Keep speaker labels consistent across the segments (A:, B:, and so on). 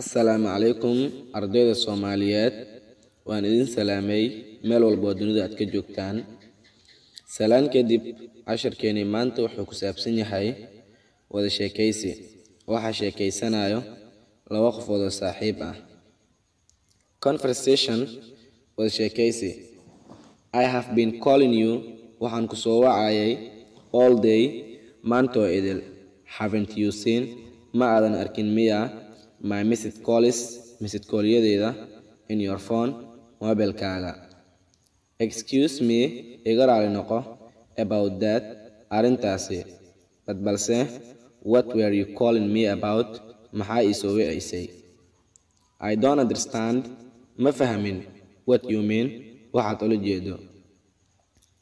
A: assalaamu calaykum ardayda soomaaliyeed waan idin salaamay meel walboo dunida aad ka joogtaan salaan kadib cashirkeenii maanta wuxuu ku saabsan yahay wada sheekaysi waxaa sheekaysanayo laba qofood oo saaxiib ah conversation wada sheekaysi i have been calling you waxaan ku soo wacayay all day maantoo idil haven't you seen ma aadan arkin miyaa my message calls message call in your phone moobilkaaga excuse me iga raali noqo about that arrintaasi bad balse what were you calling me about maxaa iisoo wicisay i don't understand ma fahmin what you mean waxaad ula jeedo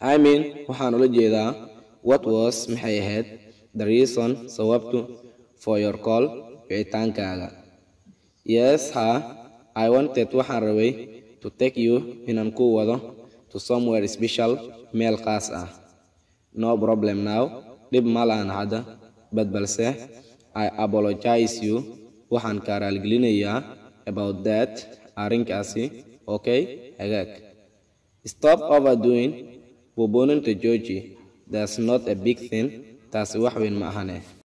A: i mean waxaan ula jeedaa what was maxay ahayd the reason sababtu for your call wicitaankaaga Yes, ha. I wanted waxaan rabay to take you inaan ku wado to somewhere special meel khaas ah. No problem now. Dhib ma lahan hadda. Bad balse I apologize you. Waxaan kaa raalgelinayaa about that arrinkaasi. Okay, hagaag. Stop overdoing bubuuninta Georgie. That's not a big thing. Taasi wax weyn ma ahane.